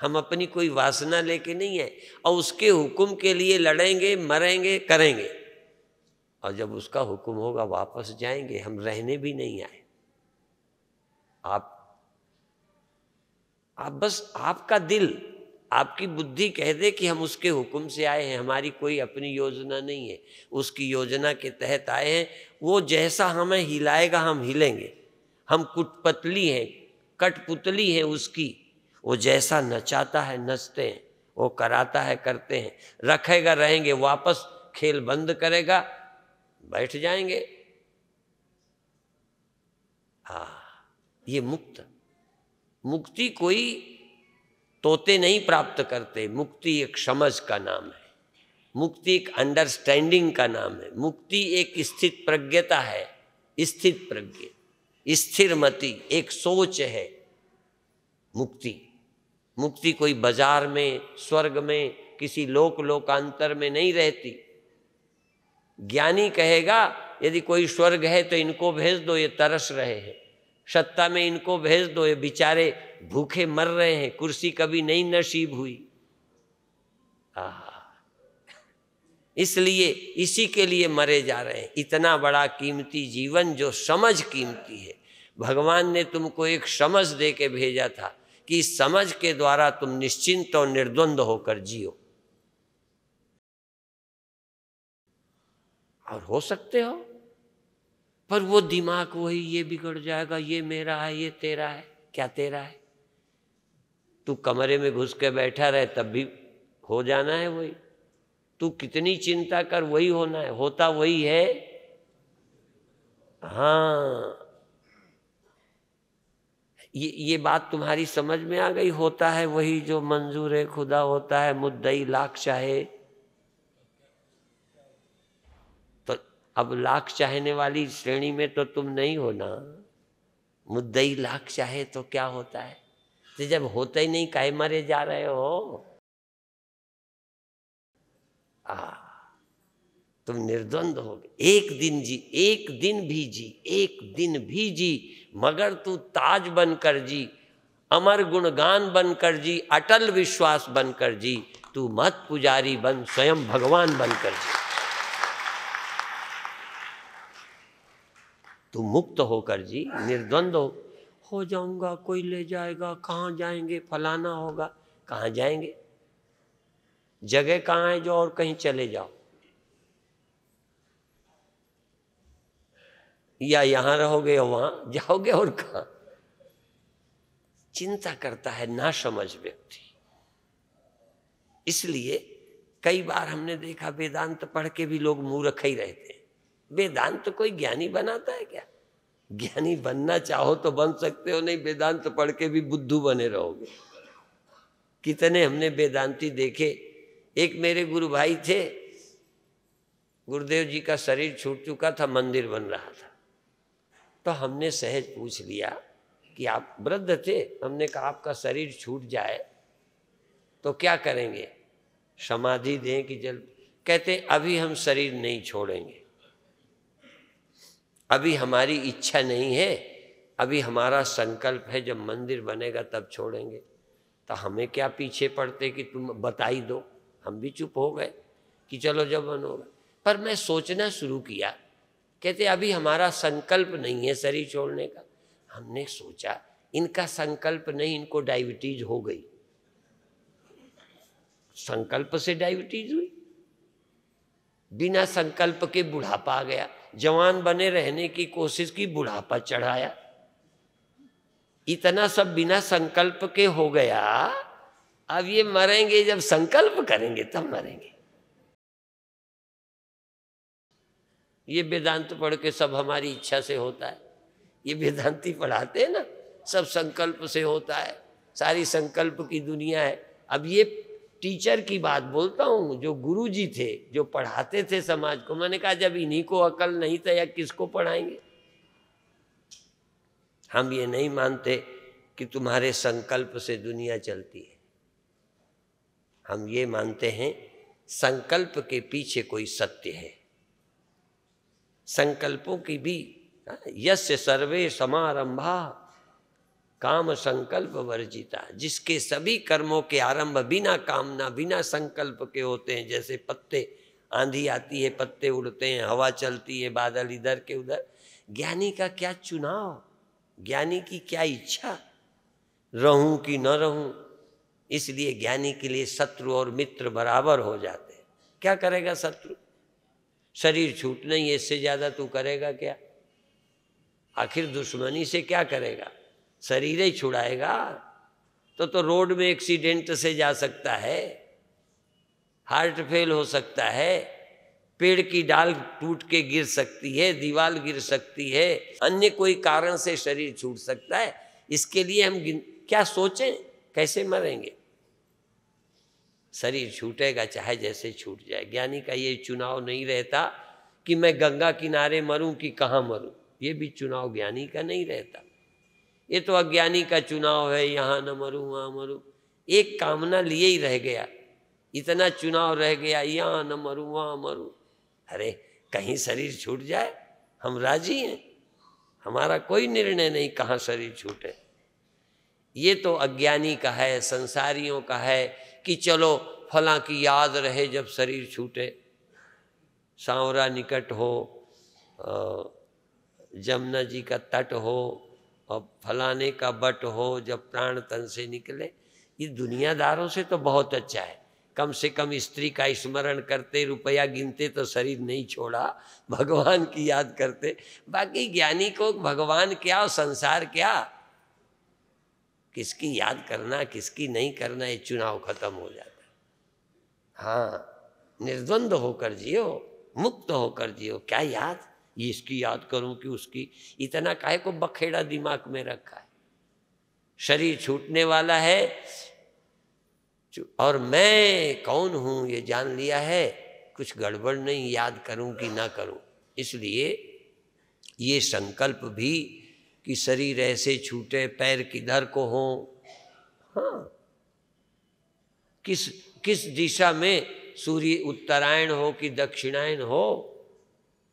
हम अपनी कोई वासना लेके नहीं आए और उसके हुक्म के लिए लड़ेंगे मरेंगे करेंगे और जब उसका हुक्म होगा वापस जाएंगे हम रहने भी नहीं आए आप आप बस आपका दिल आपकी बुद्धि कह दे कि हम उसके हुक्म से आए हैं हमारी कोई अपनी योजना नहीं है उसकी योजना के तहत आए हैं वो जैसा हमें हिलाएगा हम हिलेंगे हम कुटपतली हैं कटपुतली हैं उसकी वो जैसा नचाता है नचते हैं वो कराता है करते हैं रखेगा रहेंगे वापस खेल बंद करेगा बैठ जाएंगे हाँ ये मुक्त मुक्ति कोई तोते नहीं प्राप्त करते मुक्ति एक समझ का नाम है मुक्ति एक अंडरस्टैंडिंग का नाम है मुक्ति एक स्थित प्रज्ञता है स्थित प्रज्ञ स्थिर मति एक सोच है मुक्ति मुक्ति कोई बाजार में स्वर्ग में किसी लोक लोकांतर में नहीं रहती ज्ञानी कहेगा यदि कोई स्वर्ग है तो इनको भेज दो ये तरस रहे हैं सत्ता में इनको भेज दो ये बेचारे भूखे मर रहे हैं कुर्सी कभी नहीं नसीब हुई आ इसलिए इसी के लिए मरे जा रहे हैं इतना बड़ा कीमती जीवन जो समझ कीमती है भगवान ने तुमको एक समझ दे के भेजा था कि इस समझ के द्वारा तुम निश्चिंत और निर्द्वंद होकर जियो और हो सकते हो पर वो दिमाग वही ये बिगड़ जाएगा ये मेरा है ये तेरा है क्या तेरा है तू कमरे में घुस के बैठा रहे तब भी हो जाना है वही तू कितनी चिंता कर वही होना है होता वही है हाँ ये ये बात तुम्हारी समझ में आ गई होता है वही जो मंजूर है खुदा होता है मुद्दई लाख चाहे अब लाख चाहने वाली श्रेणी में तो तुम नहीं हो ना मुद्दई लाख चाहे तो क्या होता है तो जब होता ही नहीं काहे मरे जा रहे हो आ तुम निर्द्वंद हो एक दिन जी एक दिन भी जी एक दिन भी जी मगर तू ताज बनकर जी अमर गुणगान बनकर जी अटल विश्वास बनकर जी तू मत पुजारी बन स्वयं भगवान बनकर जी तो मुक्त होकर जी निर्द्वंद हो हो जाऊंगा कोई ले जाएगा कहाँ जाएंगे फलाना होगा कहाँ जाएंगे जगह कहाँ है जो और कहीं चले जाओ या यहां रहोगे या वहां जाओगे और कहा चिंता करता है ना समझ व्यक्ति इसलिए कई बार हमने देखा वेदांत पढ़ के भी लोग मुंह रखे ही रहते हैं वेदांत तो कोई ज्ञानी बनाता है क्या ज्ञानी बनना चाहो तो बन सकते हो नहीं वेदांत तो पढ़ के भी बुद्धू बने रहोगे कितने हमने वेदांती देखे एक मेरे गुरु भाई थे गुरुदेव जी का शरीर छूट चुका था मंदिर बन रहा था तो हमने सहज पूछ लिया कि आप वृद्ध थे हमने कहा आपका शरीर छूट जाए तो क्या करेंगे समाधि दें कि जल कहते अभी हम शरीर नहीं छोड़ेंगे अभी हमारी इच्छा नहीं है अभी हमारा संकल्प है जब मंदिर बनेगा तब छोड़ेंगे तो हमें क्या पीछे पड़ते कि तुम बताई दो हम भी चुप हो गए कि चलो जब बनोगे पर मैं सोचना शुरू किया कहते अभी हमारा संकल्प नहीं है शरीर छोड़ने का हमने सोचा इनका संकल्प नहीं इनको डायबिटीज हो गई संकल्प से डायबिटीज हुई बिना संकल्प के बुढ़ापा आ गया जवान बने रहने की कोशिश की बुढ़ापा चढ़ाया इतना सब बिना संकल्प के हो गया अब ये मरेंगे जब संकल्प करेंगे तब मरेंगे ये वेदांत पढ़ के सब हमारी इच्छा से होता है ये वेदांति पढ़ाते हैं ना सब संकल्प से होता है सारी संकल्प की दुनिया है अब ये टीचर की बात बोलता हूँ जो गुरुजी थे जो पढ़ाते थे समाज को मैंने कहा जब इन्हीं को अकल नहीं था या किसको पढ़ाएंगे हम ये नहीं मानते कि तुम्हारे संकल्प से दुनिया चलती है हम ये मानते हैं संकल्प के पीछे कोई सत्य है संकल्पों की भी हाँ, यश सर्वे समारंभा काम संकल्प वर्जिता जिसके सभी कर्मों के आरंभ बिना कामना बिना संकल्प के होते हैं जैसे पत्ते आंधी आती है पत्ते उड़ते हैं हवा चलती है बादल इधर के उधर ज्ञानी का क्या चुनाव ज्ञानी की क्या इच्छा रहूं कि न रहूं इसलिए ज्ञानी के लिए शत्रु और मित्र बराबर हो जाते हैं क्या करेगा शत्रु शरीर छूट नहीं है इससे ज़्यादा तू करेगा क्या आखिर दुश्मनी से क्या करेगा शरीर ही छुड़ाएगा तो तो रोड में एक्सीडेंट से जा सकता है हार्ट फेल हो सकता है पेड़ की डाल टूट के गिर सकती है दीवार गिर सकती है अन्य कोई कारण से शरीर छूट सकता है इसके लिए हम क्या सोचें कैसे मरेंगे शरीर छूटेगा चाहे जैसे छूट जाए ज्ञानी का ये चुनाव नहीं रहता कि मैं गंगा किनारे मरूं कि कहाँ मरूं ये भी चुनाव ज्ञानी का नहीं रहता ये तो अज्ञानी का चुनाव है यहाँ न मरूँ वहाँ मरूँ एक कामना लिए ही रह गया इतना चुनाव रह गया यहाँ न मरूँ वहाँ मरूँ अरे कहीं शरीर छूट जाए हम राजी हैं हमारा कोई निर्णय नहीं कहाँ शरीर छूटे ये तो अज्ञानी का है संसारियों का है कि चलो फला की याद रहे जब शरीर छूटे सांवरा निकट हो जमुना जी का तट हो और फलाने का बट हो जब प्राण तन से निकले ये दुनियादारों से तो बहुत अच्छा है कम से कम स्त्री का स्मरण करते रुपया गिनते तो शरीर नहीं छोड़ा भगवान की याद करते बाकी ज्ञानी को भगवान क्या और संसार क्या किसकी याद करना किसकी नहीं करना ये चुनाव खत्म हो जाता हाँ निर्द्वंद होकर जियो मुक्त होकर जियो क्या याद ये इसकी याद करूं कि उसकी इतना काहे को बखेड़ा दिमाग में रखा है शरीर छूटने वाला है और मैं कौन हूं ये जान लिया है कुछ गड़बड़ नहीं याद करूं कि ना करूं इसलिए ये संकल्प भी कि शरीर ऐसे छूटे पैर किधर को हो हाँ किस किस दिशा में सूर्य उत्तरायण हो कि दक्षिणायन हो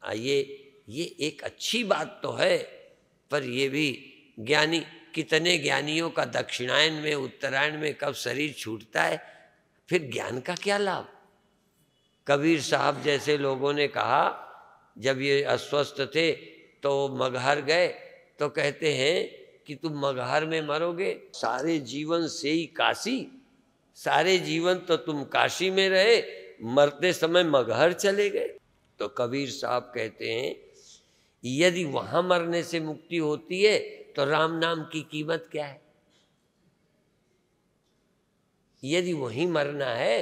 आइए ये एक अच्छी बात तो है पर यह भी ज्ञानी कितने ज्ञानियों का दक्षिणायन में उत्तरायण में कब शरीर छूटता है फिर ज्ञान का क्या लाभ कबीर साहब जैसे लोगों ने कहा जब ये अस्वस्थ थे तो मगहर गए तो कहते हैं कि तुम मगहर में मरोगे सारे जीवन से ही काशी सारे जीवन तो तुम काशी में रहे मरते समय मगहर चले गए तो कबीर साहब कहते हैं यदि वहां मरने से मुक्ति होती है तो राम नाम की कीमत क्या है यदि वहीं मरना है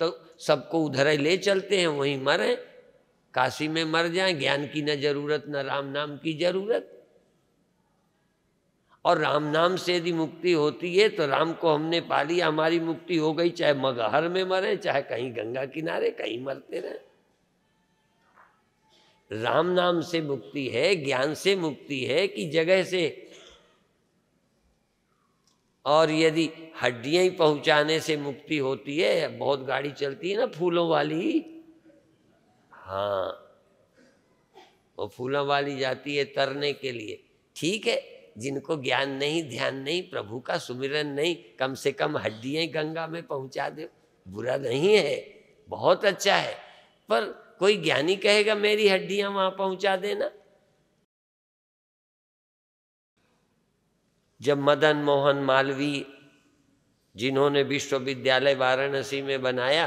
तो सबको उधर ही ले चलते हैं वहीं मरें काशी में मर जाए ज्ञान की न जरूरत न राम नाम की जरूरत और राम नाम से यदि मुक्ति होती है तो राम को हमने पा लिया हमारी मुक्ति हो गई चाहे मगहर में मरे चाहे कहीं गंगा किनारे कहीं मरते रहे राम नाम से मुक्ति है ज्ञान से मुक्ति है कि जगह से और यदि हड्डियां ही पहुंचाने से मुक्ति होती है बहुत गाड़ी चलती है ना फूलों वाली हाँ वो फूलों वाली जाती है तरने के लिए ठीक है जिनको ज्ञान नहीं ध्यान नहीं प्रभु का सुमिरन नहीं कम से कम हड्डियां गंगा में पहुंचा दे बुरा नहीं है बहुत अच्छा है पर कोई ज्ञानी कहेगा मेरी हड्डियां वहां पहुंचा देना जब मदन मोहन मालवी जिन्होंने विश्वविद्यालय वाराणसी में बनाया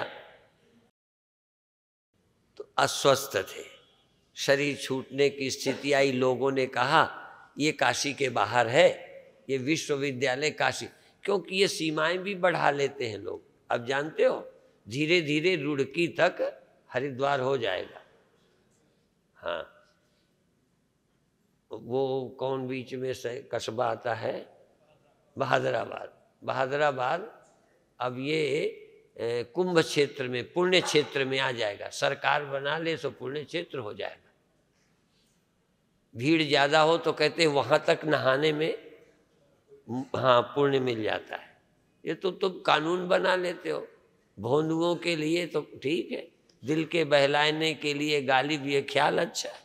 तो अस्वस्थ थे शरीर छूटने की स्थिति आई लोगों ने कहा ये काशी के बाहर है ये विश्वविद्यालय काशी क्योंकि ये सीमाएं भी बढ़ा लेते हैं लोग अब जानते हो धीरे धीरे रुड़की तक हरिद्वार हो जाएगा हाँ वो कौन बीच में से कस्बा आता है बहादराबाद बहादराबाद अब ये कुंभ क्षेत्र में पुण्य क्षेत्र में आ जाएगा सरकार बना ले तो पुण्य क्षेत्र हो जाएगा भीड़ ज़्यादा हो तो कहते हैं वहाँ तक नहाने में हाँ पुण्य मिल जाता है ये तो तुम कानून बना लेते हो भोंदुओं के लिए तो ठीक है दिल के बहलाने के लिए गालिब ये ख्याल अच्छा है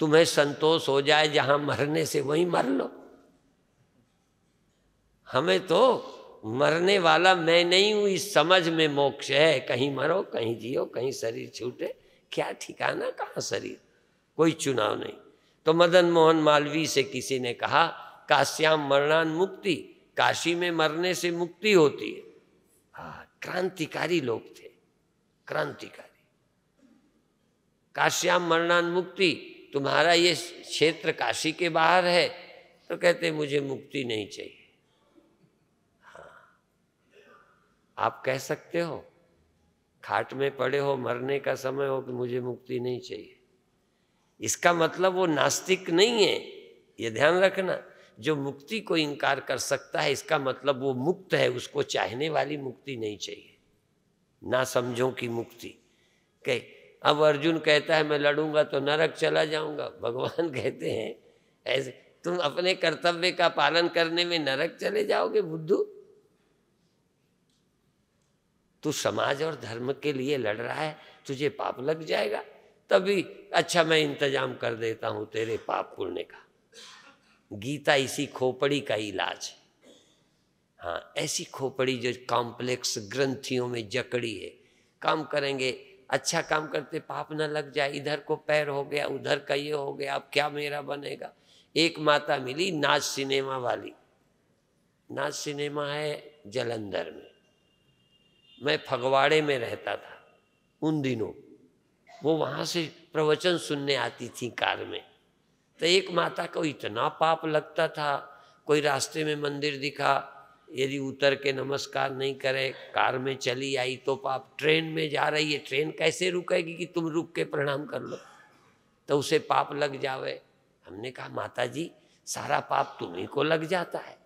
तुम्हें संतोष हो जाए जहां मरने से वहीं मर लो हमें तो मरने वाला मैं नहीं हूं इस समझ में मोक्ष है कहीं मरो कहीं जियो कहीं शरीर छूटे क्या ठिकाना कहा शरीर कोई चुनाव नहीं तो मदन मोहन मालवीय से किसी ने कहा काश्याम मरणान मुक्ति काशी में मरने से मुक्ति होती है क्रांतिकारी लोग थे क्रांतिकारी काश्याम मरणान मुक्ति तुम्हारा ये क्षेत्र काशी के बाहर है तो कहते मुझे मुक्ति नहीं चाहिए हाँ आप कह सकते हो खाट में पड़े हो मरने का समय हो कि मुझे मुक्ति नहीं चाहिए इसका मतलब वो नास्तिक नहीं है ये ध्यान रखना जो मुक्ति को इनकार कर सकता है इसका मतलब वो मुक्त है उसको चाहने वाली मुक्ति नहीं चाहिए ना समझो कि मुक्ति कह अब अर्जुन कहता है मैं लड़ूंगा तो नरक चला जाऊंगा भगवान कहते हैं ऐसे तुम अपने कर्तव्य का पालन करने में नरक चले जाओगे बुद्धू तू समाज और धर्म के लिए लड़ रहा है तुझे पाप लग जाएगा तभी अच्छा मैं इंतजाम कर देता हूं तेरे पाप पुण्य का गीता इसी खोपड़ी का इलाज है हाँ ऐसी खोपड़ी जो कॉम्प्लेक्स ग्रंथियों में जकड़ी है काम करेंगे अच्छा काम करते पाप ना लग जाए इधर को पैर हो गया उधर का ये हो गया अब क्या मेरा बनेगा एक माता मिली नाच सिनेमा वाली नाच सिनेमा है जलंधर में मैं फगवाड़े में रहता था उन दिनों वो वहाँ से प्रवचन सुनने आती थी कार में तो एक माता को इतना पाप लगता था कोई रास्ते में मंदिर दिखा यदि उतर के नमस्कार नहीं करे कार में चली आई तो पाप ट्रेन में जा रही है ट्रेन कैसे रुकेगी कि तुम रुक के प्रणाम कर लो तो उसे पाप लग जावे हमने कहा माता जी सारा पाप तुम्ही को लग जाता है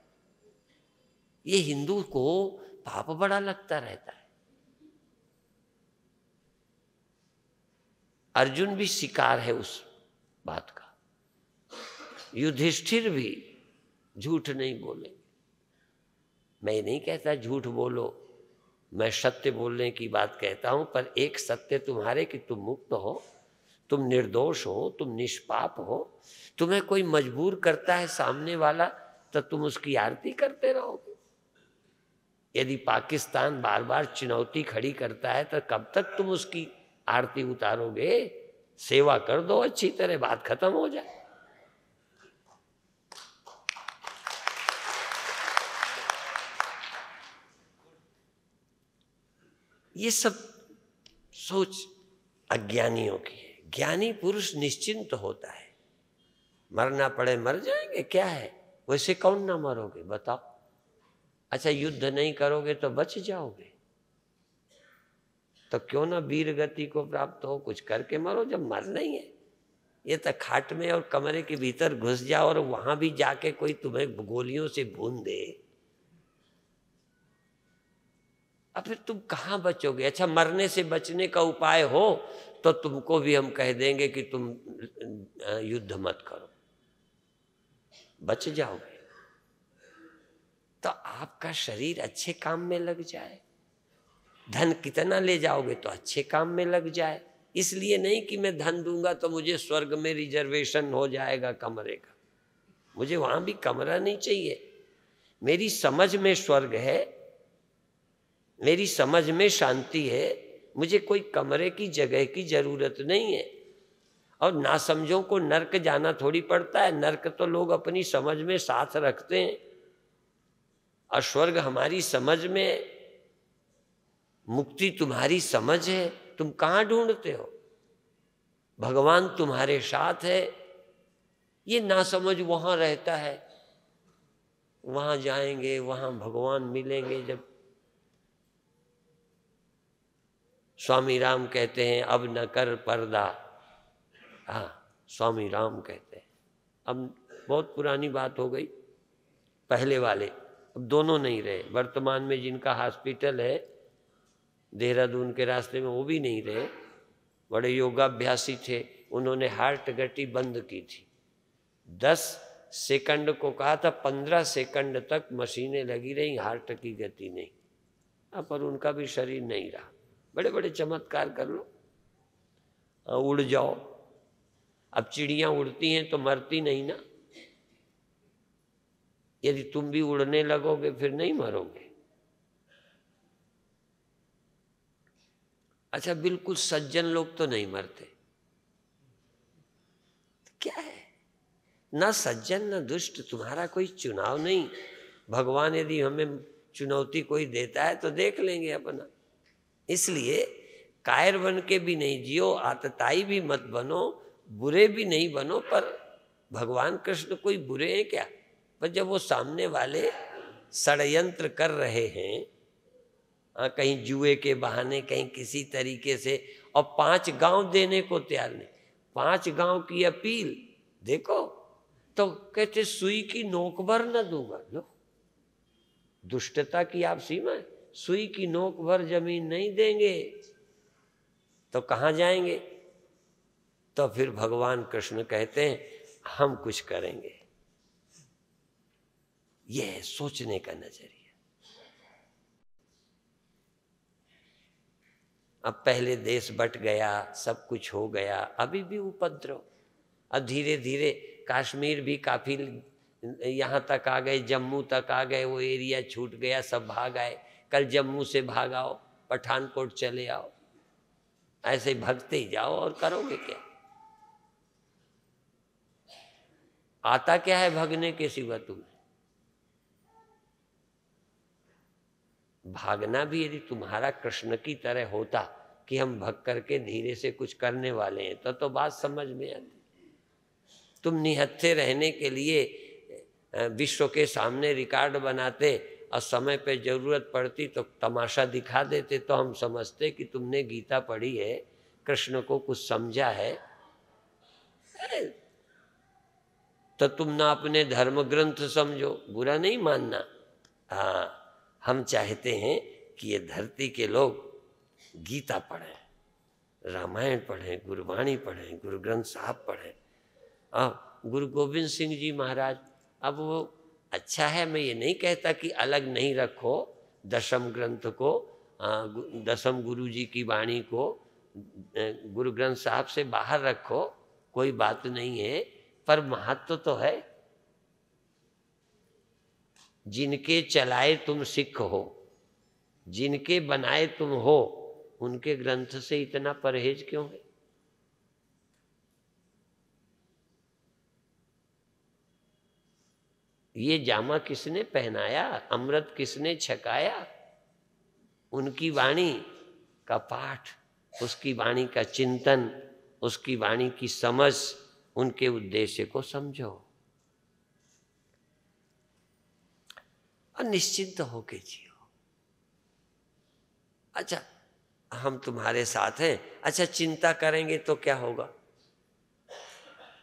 ये हिंदू को पाप बड़ा लगता रहता है अर्जुन भी शिकार है उस बात का युधिष्ठिर भी झूठ नहीं बोलेंगे मैं नहीं कहता झूठ बोलो मैं सत्य बोलने की बात कहता हूँ पर एक सत्य तुम्हारे कि तुम मुक्त हो तुम निर्दोष हो तुम निष्पाप हो तुम्हें कोई मजबूर करता है सामने वाला तो तुम उसकी आरती करते रहोगे यदि पाकिस्तान बार बार चुनौती खड़ी करता है तो कब तक तुम उसकी आरती उतारोगे सेवा कर दो अच्छी तरह बात खत्म हो जाए ये सब सोच अज्ञानियों की है ज्ञानी पुरुष निश्चिंत तो होता है मरना पड़े मर जाएंगे क्या है वैसे कौन ना मरोगे बताओ अच्छा युद्ध नहीं करोगे तो बच जाओगे तो क्यों ना वीर गति को प्राप्त हो कुछ करके मरो जब मर नहीं है ये तो खाट में और कमरे के भीतर घुस जाओ और वहां भी जाके कोई तुम्हें गोलियों से भून दे अब फिर तुम कहाँ बचोगे अच्छा मरने से बचने का उपाय हो तो तुमको भी हम कह देंगे कि तुम युद्ध मत करो बच जाओगे तो आपका शरीर अच्छे काम में लग जाए धन कितना ले जाओगे तो अच्छे काम में लग जाए इसलिए नहीं कि मैं धन दूंगा तो मुझे स्वर्ग में रिजर्वेशन हो जाएगा कमरे का मुझे वहां भी कमरा नहीं चाहिए मेरी समझ में स्वर्ग है मेरी समझ में शांति है मुझे कोई कमरे की जगह की जरूरत नहीं है और ना समझो को नरक जाना थोड़ी पड़ता है नरक तो लोग अपनी समझ में साथ रखते हैं और स्वर्ग हमारी समझ में मुक्ति तुम्हारी समझ है तुम कहाँ ढूंढते हो भगवान तुम्हारे साथ है ये ना समझ वहाँ रहता है वहाँ जाएंगे वहाँ भगवान मिलेंगे जब स्वामी राम कहते हैं अब न कर पर्दा हाँ स्वामी राम कहते हैं अब बहुत पुरानी बात हो गई पहले वाले अब दोनों नहीं रहे वर्तमान में जिनका हॉस्पिटल है देहरादून के रास्ते में वो भी नहीं रहे बड़े योगाभ्यासी थे उन्होंने हार्ट गति बंद की थी दस सेकंड को कहा था पंद्रह सेकंड तक मशीनें लगी रही हार्ट की गति नहीं पर उनका भी शरीर नहीं रहा बड़े बड़े चमत्कार कर लो उड़ जाओ अब चिड़िया उड़ती हैं तो मरती नहीं ना यदि तुम भी उड़ने लगोगे फिर नहीं मरोगे अच्छा बिल्कुल सज्जन लोग तो नहीं मरते तो क्या है ना सज्जन ना दुष्ट तुम्हारा कोई चुनाव नहीं भगवान यदि हमें चुनौती कोई देता है तो देख लेंगे अपना इसलिए कायर बन के भी नहीं जियो आतताई भी मत बनो बुरे भी नहीं बनो पर भगवान कृष्ण कोई बुरे हैं क्या पर जब वो सामने वाले षडयंत्र कर रहे हैं आ, कहीं जुए के बहाने कहीं किसी तरीके से और पांच गांव देने को तैयार नहीं पांच गांव की अपील देखो तो कहते सुई की नोक भर न दूंगा लो दुष्टता की आप सीमा है सुई की नोक भर जमीन नहीं देंगे तो कहाँ जाएंगे तो फिर भगवान कृष्ण कहते हैं हम कुछ करेंगे यह सोचने का नजरिया अब पहले देश बट गया सब कुछ हो गया अभी भी उपद्रव अब धीरे धीरे कश्मीर भी काफ़ी यहां तक आ गए जम्मू तक आ गए वो एरिया छूट गया सब भाग आए कल जम्मू से भाग आओ पठानकोट चले आओ ऐसे भगते ही जाओ और करोगे क्या आता क्या है भगने के सिवा तुम्हें भागना भी यदि तुम्हारा कृष्ण की तरह होता कि हम भग करके धीरे से कुछ करने वाले हैं तो तो बात समझ में आती तुम निहत्थे रहने के लिए विश्व के सामने रिकॉर्ड बनाते और समय पे ज़रूरत पड़ती तो तमाशा दिखा देते तो हम समझते कि तुमने गीता पढ़ी है कृष्ण को कुछ समझा है तो तुम ना अपने धर्म ग्रंथ समझो बुरा नहीं मानना हाँ हम चाहते हैं कि ये धरती के लोग गीता पढ़ें रामायण पढ़ें गुरबाणी पढ़ें गुरु ग्रंथ साहब पढ़ें अब गुरु गोविंद सिंह जी महाराज अब वो अच्छा है मैं ये नहीं कहता कि अलग नहीं रखो दशम ग्रंथ को दसम गुरु जी की वाणी को गुरु ग्रंथ साहब से बाहर रखो कोई बात नहीं है पर महत्व तो है जिनके चलाए तुम सिख हो जिनके बनाए तुम हो उनके ग्रंथ से इतना परहेज क्यों है ये जामा किसने पहनाया अमृत किसने छकाया उनकी वाणी का पाठ उसकी वाणी का चिंतन उसकी वाणी की समझ उनके उद्देश्य को समझो और निश्चिंत होके जियो अच्छा हम तुम्हारे साथ हैं अच्छा चिंता करेंगे तो क्या होगा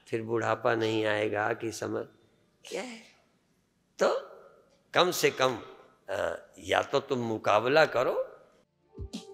फिर बुढ़ापा नहीं आएगा कि समझ क्या है तो कम से कम या तो तुम मुकाबला करो